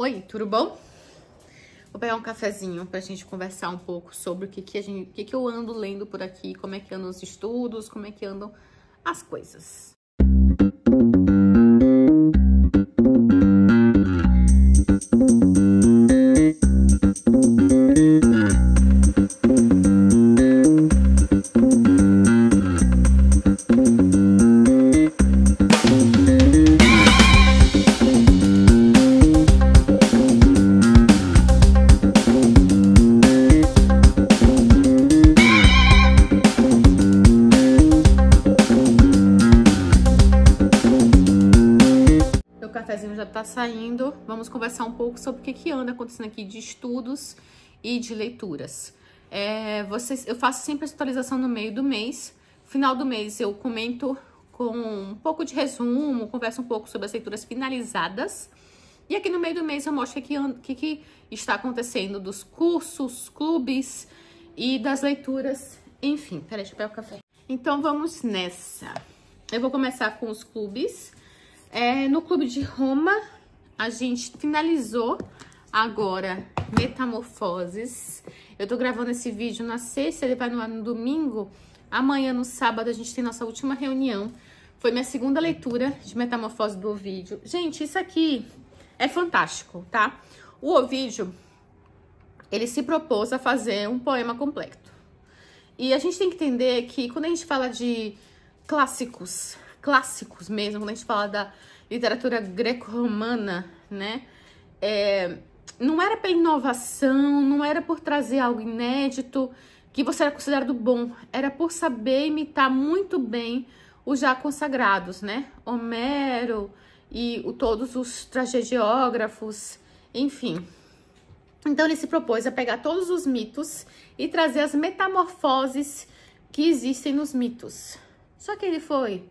Oi, tudo bom? Vou pegar um cafezinho pra gente conversar um pouco sobre o que, que, a gente, o que, que eu ando lendo por aqui, como é que andam os estudos, como é que andam as coisas. já está saindo, vamos conversar um pouco sobre o que, que anda acontecendo aqui de estudos e de leituras. É, vocês, eu faço sempre a atualização no meio do mês. Final do mês eu comento com um pouco de resumo, converso um pouco sobre as leituras finalizadas. E aqui no meio do mês eu mostro o que, que, que está acontecendo dos cursos, clubes e das leituras. Enfim, peraí, deixa eu pegar o café. Então vamos nessa. Eu vou começar com os clubes. É, no Clube de Roma, a gente finalizou agora Metamorfoses. Eu tô gravando esse vídeo na sexta, ele vai no ar no domingo. Amanhã, no sábado, a gente tem nossa última reunião. Foi minha segunda leitura de Metamorfose do Ovídio. Gente, isso aqui é fantástico, tá? O Ovídio, ele se propôs a fazer um poema completo. E a gente tem que entender que quando a gente fala de clássicos, clássicos mesmo, quando a gente fala da literatura greco-romana, né? É, não era pela inovação, não era por trazer algo inédito que você era considerado bom, era por saber imitar muito bem os já consagrados, né? Homero e o, todos os tragediógrafos, enfim. Então ele se propôs a pegar todos os mitos e trazer as metamorfoses que existem nos mitos. Só que ele foi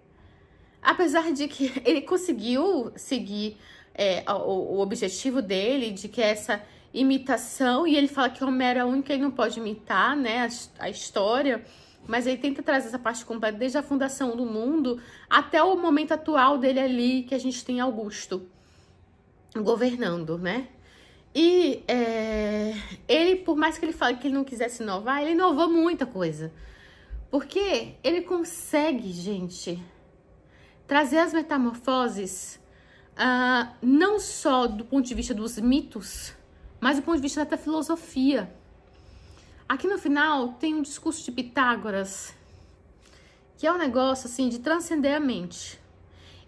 Apesar de que ele conseguiu seguir é, o, o, objetivo dele, de que é essa imitação, e ele fala que Homero é o único que ele não pode imitar, né, a, a história, mas ele tenta trazer essa parte completa desde a fundação do mundo até o momento atual dele ali, que a gente tem Augusto governando, né? E é, ele, por mais que ele fale que ele não quisesse inovar, ele inovou muita coisa. Porque ele consegue, gente, trazer as metamorfoses uh, não só do ponto de vista dos mitos, mas do ponto de vista da filosofia. Aqui no final tem um discurso de Pitágoras, que é um negócio assim de transcender a mente.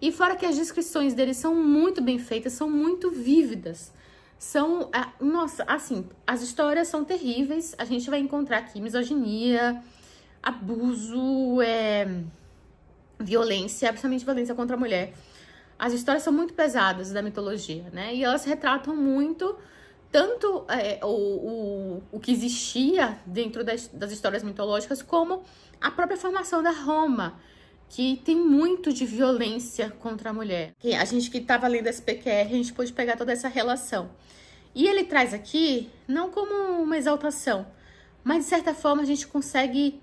E fora que as descrições dele são muito bem feitas, são muito vívidas. São, ah, nossa, assim, as histórias são terríveis. A gente vai encontrar aqui misoginia, abuso, é, violência, principalmente violência contra a mulher. As histórias são muito pesadas da mitologia, né? E elas retratam muito tanto é, o, o, o, que existia dentro das, das histórias mitológicas, como a própria formação da Roma, que tem muito de violência contra a mulher. E a gente que estava lendo esse PQR, a gente pôde pegar toda essa relação. E ele traz aqui, não como uma exaltação, mas de certa forma a gente consegue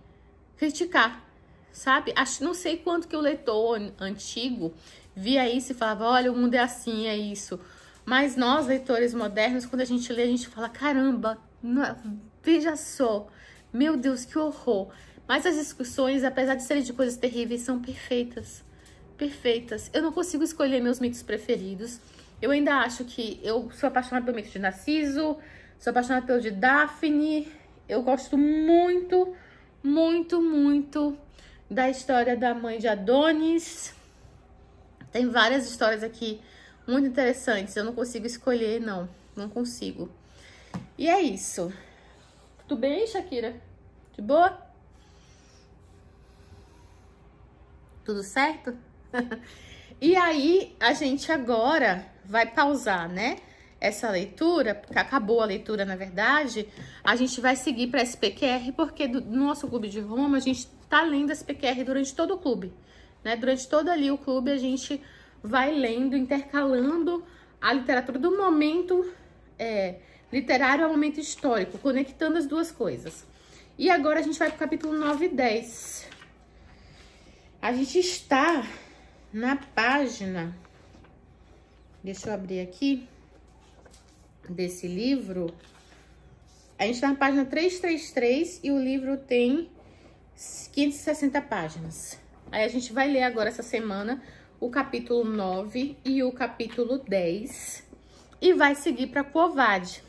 criticar sabe? Acho, não sei quanto que o leitor antigo via isso e falava, olha, o mundo é assim, é isso. Mas nós, leitores modernos, quando a gente lê, a gente fala, caramba, não, é, veja só, meu Deus, que horror. Mas as discussões, apesar de serem de coisas terríveis, são perfeitas. Perfeitas. Eu não consigo escolher meus mitos preferidos. Eu ainda acho que eu sou apaixonada pelo mito de Narciso, sou apaixonada pelo de Daphne. Eu gosto muito, muito, muito da história da mãe de Adonis. Tem várias histórias aqui muito interessantes. Eu não consigo escolher, não. Não consigo. E é isso. Tudo bem, Shakira? De boa? Tudo certo? e aí, a gente agora vai pausar, né? Essa leitura, porque acabou a leitura, na verdade. A gente vai seguir para SPQR, porque do, no nosso clube de Roma, a gente tá lendo esse PQR durante todo o clube. Né? Durante todo ali o clube, a gente vai lendo, intercalando a literatura do momento é, literário ao momento histórico, conectando as duas coisas. E agora a gente vai para o capítulo 9 e 10. A gente está na página. Deixa eu abrir aqui. Desse livro. A gente está na página 333 e o livro tem 560 páginas. Aí a gente vai ler agora essa semana o capítulo 9 e o capítulo 10 e vai seguir para Covad.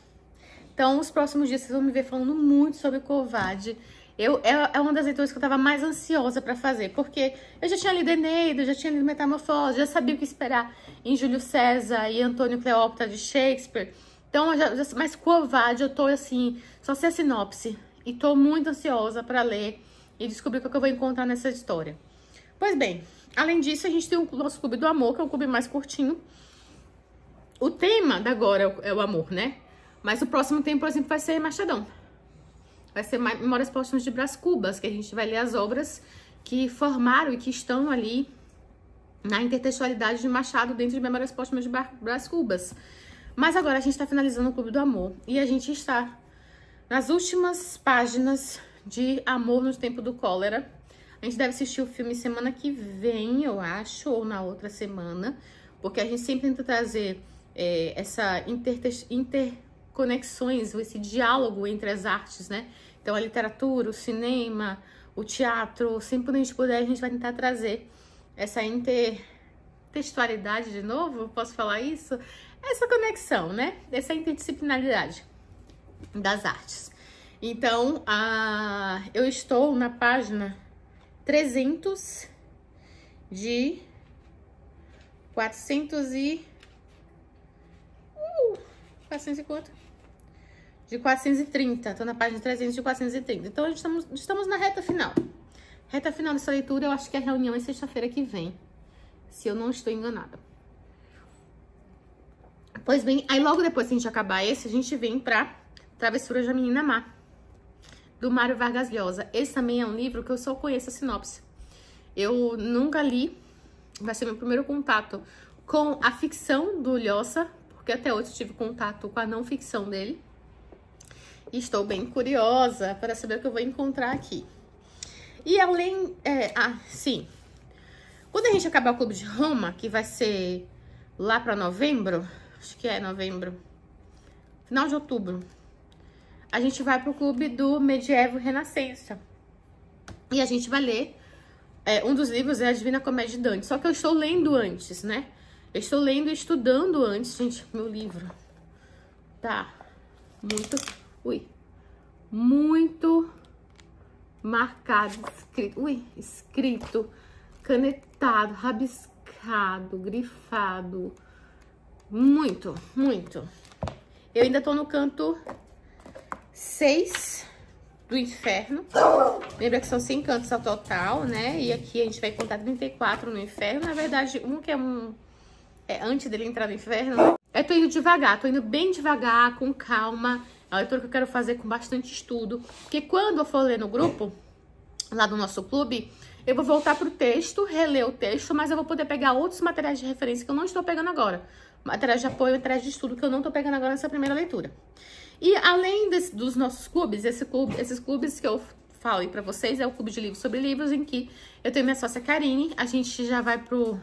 Então, os próximos dias vocês vão me ver falando muito sobre Covad. Eu, é, é, uma das leituras que eu estava mais ansiosa para fazer, porque eu já tinha lido Eneida, já tinha lido Metamorfose, já sabia o que esperar em Júlio César e Antônio Cleópatra de Shakespeare. Então, já, mas Covade eu tô assim, só sei a sinopse. E tô muito ansiosa para ler e descobrir o é que, eu vou encontrar nessa história. Pois bem, além disso, a gente tem o nosso clube do amor, que é um clube mais curtinho. O tema da agora é o é amor, né? Mas o próximo tempo, por exemplo, vai ser Machadão. Vai ser Memórias Póstumas de Brás Cubas, que a gente vai ler as obras que formaram e que estão ali na intertextualidade de Machado dentro de Memórias Póstumas de Brás Cubas. Mas agora a gente está finalizando o Clube do Amor e a gente está nas últimas páginas de Amor nos Tempos do Cólera. A gente deve assistir o filme semana que vem, eu acho, ou na outra semana, porque a gente sempre tenta trazer é, essa interconexões, inter esse diálogo entre as artes, né? Então, a literatura, o cinema, o teatro, sempre que a gente puder, a gente vai tentar trazer essa intertextualidade de novo, posso falar isso? Essa conexão, né? Essa interdisciplinaridade das artes. Então, a, eu estou na página 300 de 400 e... Uh, 400 e quanto? De 430, estou na página 300 de 430. Então, estamos, estamos na reta final. Reta final dessa leitura, eu acho que é a reunião é sexta-feira que vem, se eu não estou enganada. Pois bem, aí logo depois que a gente acabar esse, a gente vem pra Travessura da Menina Má do Mário Vargas Llosa. Esse também é um livro que eu só conheço a sinopse. Eu nunca li, vai ser meu primeiro contato com a ficção do Llosa, porque até hoje tive contato com a não ficção dele. estou bem curiosa para saber o que eu vou encontrar aqui. E além... É, ah, sim. Quando a gente acabar o Clube de Roma, que vai ser lá para novembro, acho que é novembro, final de outubro, a gente vai pro clube do Medievo Renascença. E a gente vai ler. É, um dos livros é a Divina Comédia de Dante. Só que eu estou lendo antes, né? Eu estou lendo e estudando antes, gente, meu livro. Tá. Muito. Ui. Muito marcado, escrito. Ui, escrito. Canetado, rabiscado, grifado. Muito, muito. Eu ainda tô no canto seis do inferno. Lembra que são 100 cantos ao total, né? E aqui a gente vai contar 34 no inferno. Na verdade, um que é um... É antes dele entrar no inferno. Eu tô indo devagar, tô indo bem devagar, com calma. É uma leitura que eu quero fazer com bastante estudo. Porque quando eu for ler no grupo, lá do nosso clube, eu vou voltar pro texto, reler o texto, mas eu vou poder pegar outros materiais de referência que eu não estou pegando agora. Materiais de apoio, materiais de estudo que eu não tô pegando agora nessa primeira leitura. E além desse, dos nossos clubes, esse clube, esses clubes que eu falo aí pra vocês é o Clube de Livros sobre Livros, em que eu tenho minha sócia Karine. A gente já vai pro...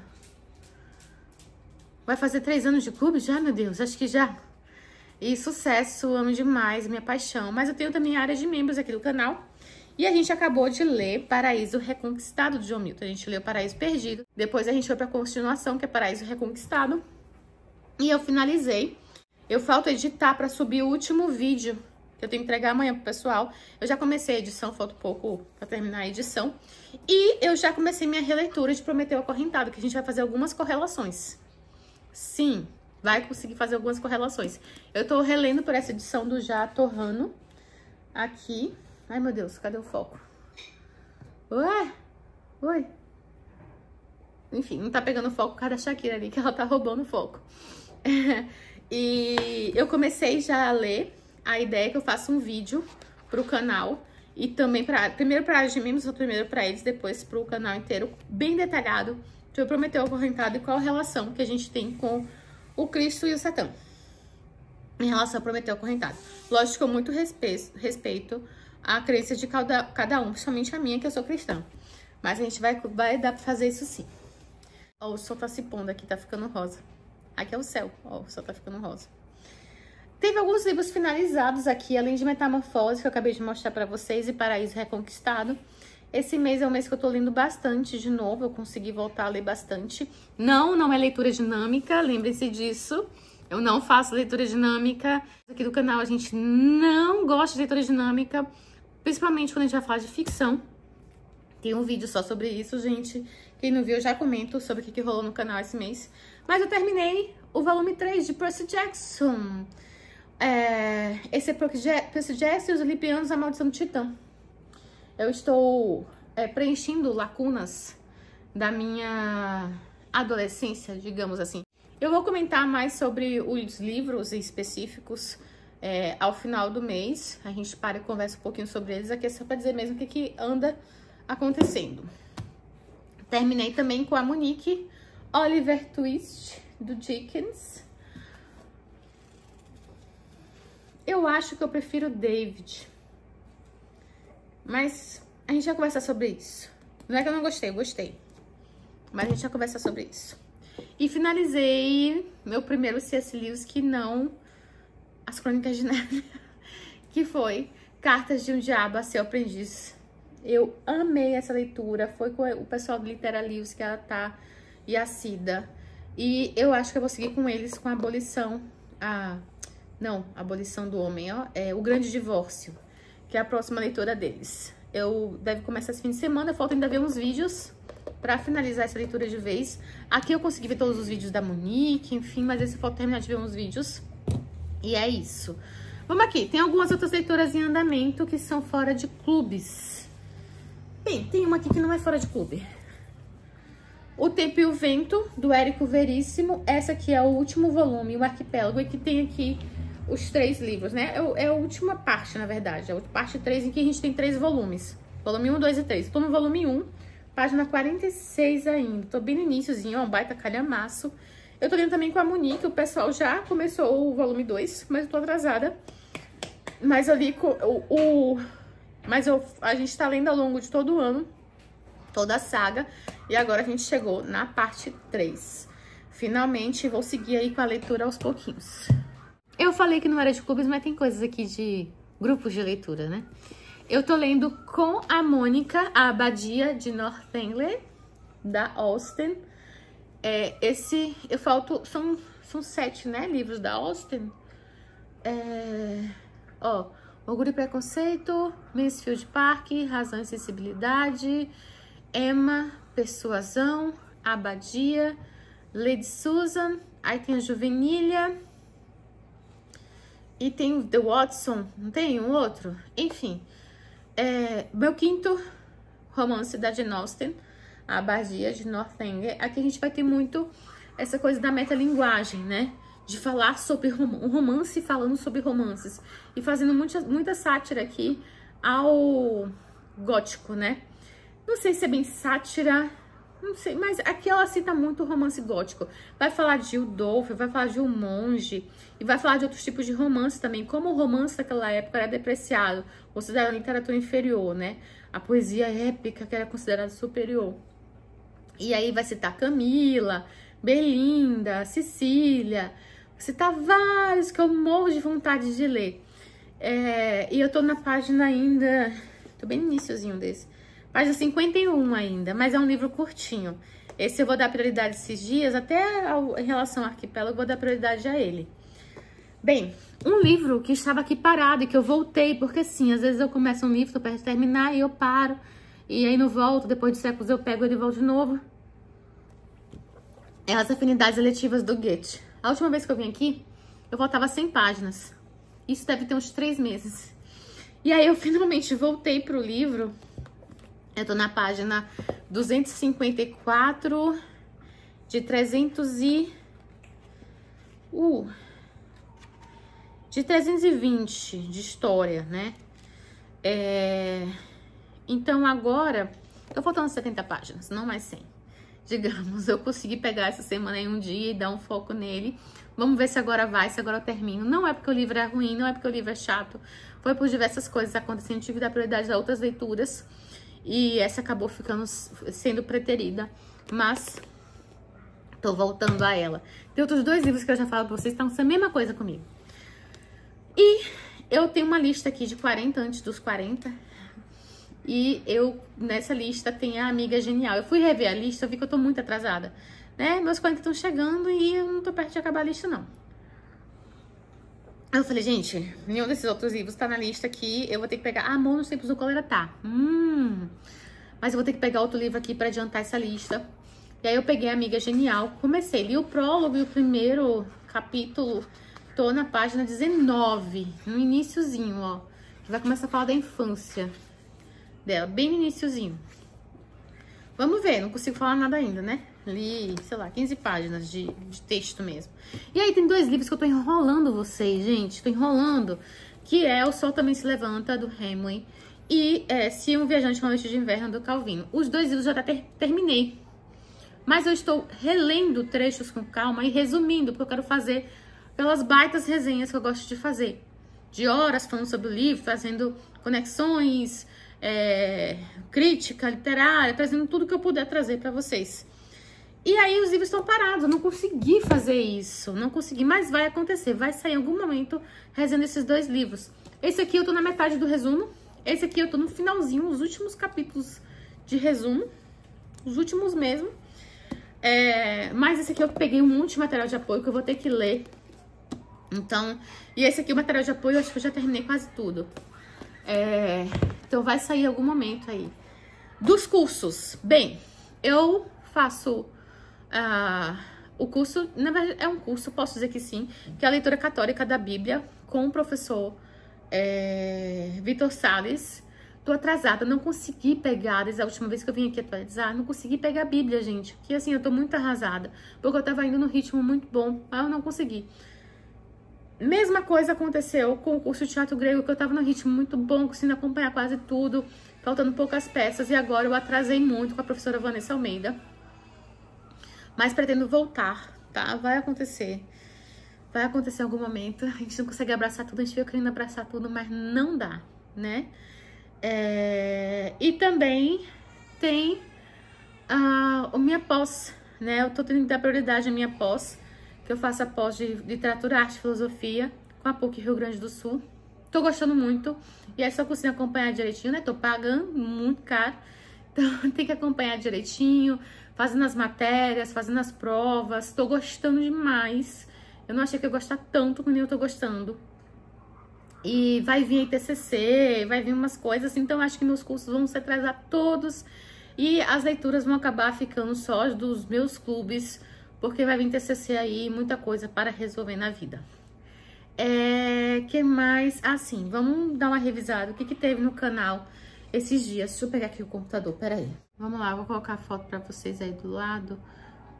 Vai fazer três anos de clube já, meu Deus? Acho que já. E sucesso, amo demais, minha paixão. Mas eu tenho também a área de membros aqui do canal. E a gente acabou de ler Paraíso Reconquistado de John Milton. A gente leu Paraíso Perdido. Depois a gente foi pra continuação, que é Paraíso Reconquistado. E eu finalizei eu falto editar para subir o último vídeo que eu tenho que entregar amanhã pro pessoal. Eu já comecei a edição, falta um pouco para terminar a edição. E eu já comecei minha releitura de Prometeu Acorrentado, que a gente vai fazer algumas correlações. Sim, vai conseguir fazer algumas correlações. Eu tô relendo por essa edição do Já Torrano aqui. Ai, meu Deus, cadê o foco? Ué? Oi? Enfim, não tá pegando foco por causa da Shakira ali, que ela tá roubando foco. E eu comecei já a ler. A ideia é que eu faça um vídeo pro canal e também para primeiro para de mimos, primeiro para eles, depois para o canal inteiro, bem detalhado sobre Prometeu acorrentado e qual relação que a gente tem com o Cristo e o Satã em relação a Prometeu acorrentado. Lógico, com muito respeito, respeito à crença de cada, cada um, principalmente a minha, que eu sou cristã. Mas a gente vai, vai dar para fazer isso sim. Ó, o sol tá se pondo aqui, tá ficando rosa. Aqui é o céu, ó, só tá ficando rosa. Teve alguns livros finalizados aqui, além de Metamorfose, que eu acabei de mostrar para vocês, e Paraíso Reconquistado. Esse mês é um mês que eu tô lendo bastante de novo, eu consegui voltar a ler bastante. Não, não é leitura dinâmica, lembre-se disso. Eu não faço leitura dinâmica. Aqui do canal a gente não gosta de leitura dinâmica, principalmente quando a gente vai falar de ficção. Tem um vídeo só sobre isso, gente. Quem não viu, eu já comento sobre o que, rolou no canal esse mês. Mas eu terminei o volume 3 de Percy Jackson. É, esse é Percy Jackson e os Olipianos, A Maldição do Titã. Eu estou é, preenchendo lacunas da minha adolescência, digamos assim. Eu vou comentar mais sobre os livros específicos é, ao final do mês. A gente para e conversa um pouquinho sobre eles aqui, é só para dizer mesmo o que, que anda acontecendo. Terminei também com a Monique Oliver Twist, do Dickens. Eu acho que eu prefiro David. Mas a gente vai conversar sobre isso. Não é que eu não gostei, eu gostei. Mas a gente vai conversar sobre isso. E finalizei meu primeiro C.S. Lewis, que não As Crônicas de Neve, que foi Cartas de um Diabo a Seu Aprendiz eu amei essa leitura, foi com o pessoal do Litera Livros que ela tá e a Cida. E eu acho que eu vou seguir com eles com a abolição, a não, a abolição do homem, ó, é o grande divórcio, que é a próxima leitura deles. Eu deve começar esse fim de semana, falta ainda ver uns vídeos para finalizar essa leitura de vez. Aqui eu consegui ver todos os vídeos da Monique, enfim, mas esse falta terminar de ver uns vídeos. E é isso. Vamos aqui, tem algumas outras leituras em andamento que são fora de clubes. Bem, tem uma aqui que não é fora de clube. O Tempo e o Vento, do Érico Veríssimo. Essa aqui é o último volume, o arquipélago, e que tem aqui os três livros, né? É, é a última parte, na verdade, é a parte 3, em que a gente tem três volumes. Volume 1, 2 e 3. Estou no volume 1, página 46 ainda. Estou bem no iníciozinho, ó, um baita calhamaço. Eu tô lendo também com a Monique, o pessoal já começou o volume 2, mas eu tô atrasada. Mas ali o, o mas eu, a gente tá lendo ao longo de todo o ano, toda a saga. E agora a gente chegou na parte 3. Finalmente, vou seguir aí com a leitura aos pouquinhos. Eu falei que não era de clubes, mas tem coisas aqui de grupos de leitura, né? Eu tô lendo com a Mônica, a Abadia de Northanger, da Austen. É, esse, eu falto, são, são sete, né, livros da Austen. É, ó, Orgulho e Preconceito, Mansfield Park, Razão e Sensibilidade, Emma, Persuasão, Abadia, Lady Susan, aí tem a Juvenilha, e tem o The Watson, não tem um outro? Enfim, é, meu quinto romance da Jane Austen, A Abadia de Northanger, aqui a gente vai ter muito essa coisa da metalinguagem, né? de falar sobre um romance falando sobre romances e fazendo muita, muita sátira aqui ao gótico, né? Não sei se é bem sátira, não sei, mas aqui ela cita muito romance gótico. Vai falar de Udolf, vai falar de um monge e vai falar de outros tipos de romance também, como o romance daquela época era depreciado, considerado literatura inferior, né? A poesia épica que era considerada superior. E aí vai citar Camila, Belinda, Cecília, citar vários que eu morro de vontade de ler. É, e eu tô na página ainda, tô bem no iníciozinho desse, página 51 ainda, mas é um livro curtinho. Esse eu vou dar prioridade esses dias, até ao, em relação ao arquipélago, eu vou dar prioridade a ele. Bem, um livro que estava aqui parado e que eu voltei, porque assim, às vezes eu começo um livro, tô perto de terminar e eu paro, e aí não volto, depois de séculos eu pego ele e volto de novo. É As Afinidades Eletivas do Goethe. A última vez que eu vim aqui, eu faltava 100 páginas. Isso deve ter uns três meses. E aí eu finalmente voltei pro livro. Eu tô na página 254 de 300 e... Uh, de 320 de história, né? É... Então agora, tô faltando 70 páginas, não mais 100 digamos, eu consegui pegar essa semana em um dia e dar um foco nele. Vamos ver se agora vai, se agora eu termino. Não é porque o livro é ruim, não é porque o livro é chato. Foi por diversas coisas acontecendo, tive que dar prioridade a outras leituras. E essa acabou ficando sendo preterida. Mas tô voltando a ela. Tem outros dois livros que eu já falo pra vocês, estão tá? sendo a mesma coisa comigo. E eu tenho uma lista aqui de 40 antes dos 40, e eu, nessa lista, tem a amiga genial. Eu fui rever a lista, eu vi que eu tô muito atrasada. Né? Meus 40 estão chegando e eu não tô perto de acabar a lista, não. Eu falei, gente, nenhum desses outros livros tá na lista aqui. Eu vou ter que pegar. Ah, Amor nos Tempos do Cólera tá. Hum. Mas eu vou ter que pegar outro livro aqui para adiantar essa lista. E aí eu peguei a Amiga Genial, comecei, li o prólogo e o primeiro capítulo. Tô na página 19, no iníciozinho, ó. Vai começar a falar da infância dela, bem no iníciozinho. Vamos ver, não consigo falar nada ainda, né? Li, sei lá, 15 páginas de, de texto mesmo. E aí tem dois livros que eu tô enrolando vocês, gente. Tô enrolando. Que é O Sol Também Se Levanta, do Hemingway. E é, Se Um Viajante Com a Noite de Inverno, do Calvino. Os dois livros já ter, terminei. Mas eu estou relendo trechos com calma e resumindo, porque eu quero fazer pelas baitas resenhas que eu gosto de fazer. De horas falando sobre o livro, fazendo conexões, é, crítica literária, trazendo tudo que eu puder trazer para vocês. E aí os livros estão parados, eu não consegui fazer isso, não consegui, mas vai acontecer, vai sair em algum momento rezando esses dois livros. Esse aqui eu tô na metade do resumo, esse aqui eu tô no finalzinho, os últimos capítulos de resumo, os últimos mesmo. É, mas esse aqui eu peguei um monte de material de apoio que eu vou ter que ler. Então, e esse aqui o material de apoio eu acho que eu já terminei quase tudo. É, então vai sair algum momento aí. Dos cursos, bem, eu faço ah, o curso, na verdade é um curso, posso dizer que sim, que é a leitura católica da Bíblia com o professor é, Vitor Sales. Tô atrasada, não consegui pegar, desde a última vez que eu vim aqui atualizar, não consegui pegar a Bíblia, gente. Que assim, eu tô muito arrasada, porque eu tava indo no ritmo muito bom, mas eu não consegui. Mesma coisa aconteceu com o curso de teatro grego, que eu tava num ritmo muito bom, conseguindo acompanhar quase tudo, faltando poucas peças, e agora eu atrasei muito com a professora Vanessa Almeida. Mas pretendo voltar, tá? Vai acontecer. Vai acontecer em algum momento. A gente não consegue abraçar tudo, a gente fica querendo abraçar tudo, mas não dá, né? É... E também tem a, a minha pós, né? Eu tô tendo que dar prioridade à minha pós que eu faço a pós de literatura, arte e filosofia com a PUC Rio Grande do Sul. Tô gostando muito. E aí só consigo acompanhar direitinho, né? Tô pagando muito caro. Então tem que acompanhar direitinho, fazendo as matérias, fazendo as provas. Tô gostando demais. Eu não achei que ia gostar tanto como eu tô gostando. E vai vir aí TCC, vai vir umas coisas Então acho que meus cursos vão se atrasar todos. E as leituras vão acabar ficando só dos meus clubes porque vai vir TCC aí, muita coisa para resolver na vida. É, que mais? Assim, ah, vamos dar uma revisada. O que, que teve no canal esses dias? Deixa eu pegar aqui o computador, peraí. Vamos lá, vou colocar a foto para vocês aí do lado.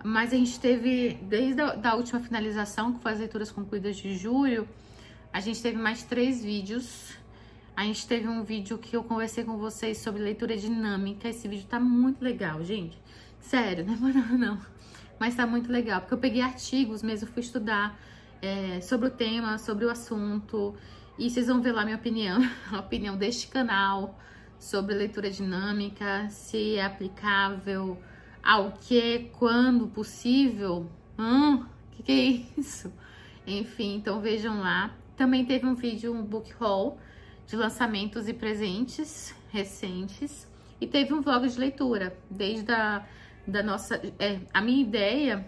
Mas a gente teve, desde a da última finalização, que foi as leituras concluídas de julho, a gente teve mais três vídeos. A gente teve um vídeo que eu conversei com vocês sobre leitura dinâmica. Esse vídeo tá muito legal, gente. Sério, não é moral, não mas tá muito legal, porque eu peguei artigos mesmo, fui estudar é, sobre o tema, sobre o assunto, e vocês vão ver lá minha opinião, a opinião deste canal sobre leitura dinâmica, se é aplicável ao que, quando possível. Hum, que que é isso? Enfim, então vejam lá. Também teve um vídeo, um book haul de lançamentos e presentes recentes. E teve um vlog de leitura, desde a da nossa. É, a minha ideia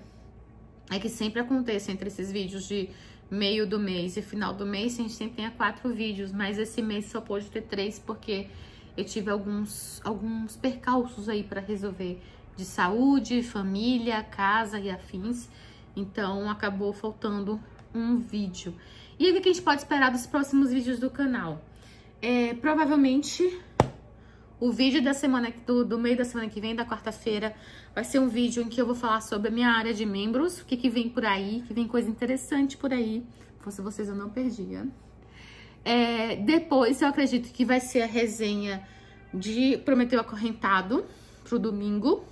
é que sempre aconteça entre esses vídeos de meio do mês e final do mês, a gente sempre tenha quatro vídeos, mas esse mês só pôde ter três porque eu tive alguns, alguns percalços aí para resolver de saúde, família, casa e afins. Então acabou faltando um vídeo. E o que a gente pode esperar dos próximos vídeos do canal? É, provavelmente o vídeo da semana do, do meio da semana que vem, da quarta-feira, Vai ser um vídeo em que eu vou falar sobre a minha área de membros, o que, que vem por aí, que vem coisa interessante por aí. Se vocês eu não perdia. É, depois eu acredito que vai ser a resenha de Prometeu Acorrentado pro domingo.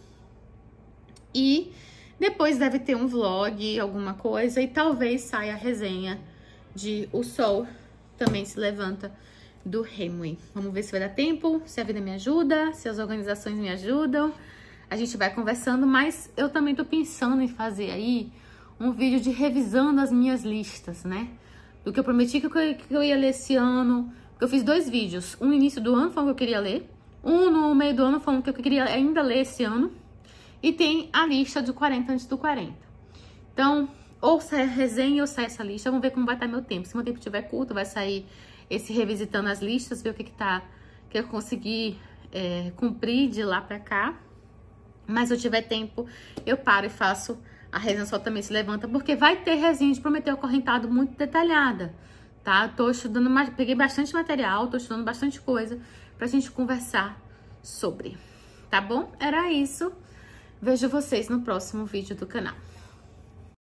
E depois deve ter um vlog, alguma coisa, e talvez saia a resenha de O Sol também se levanta do Hemway. Vamos ver se vai dar tempo, se a vida me ajuda, se as organizações me ajudam a gente vai conversando, mas eu também tô pensando em fazer aí um vídeo de revisando as minhas listas, né? Do que eu prometi que eu, que eu ia ler esse ano. Eu fiz dois vídeos, um no início do ano falando que eu queria ler, um no meio do ano falando que eu queria ainda ler esse ano, e tem a lista do 40 antes do 40. Então, ou sai a resenha ou sai essa lista, vamos ver como vai estar meu tempo. Se meu tempo estiver curto, vai sair esse revisitando as listas, ver o que que tá, que eu consegui é, cumprir de lá pra cá. Mas se eu tiver tempo, eu paro e faço a resenha só também se levanta, porque vai ter resenha de Prometeu Acorrentado muito detalhada, tá? Eu tô estudando, peguei bastante material, tô estudando bastante coisa pra gente conversar sobre, tá bom? Era isso. Vejo vocês no próximo vídeo do canal.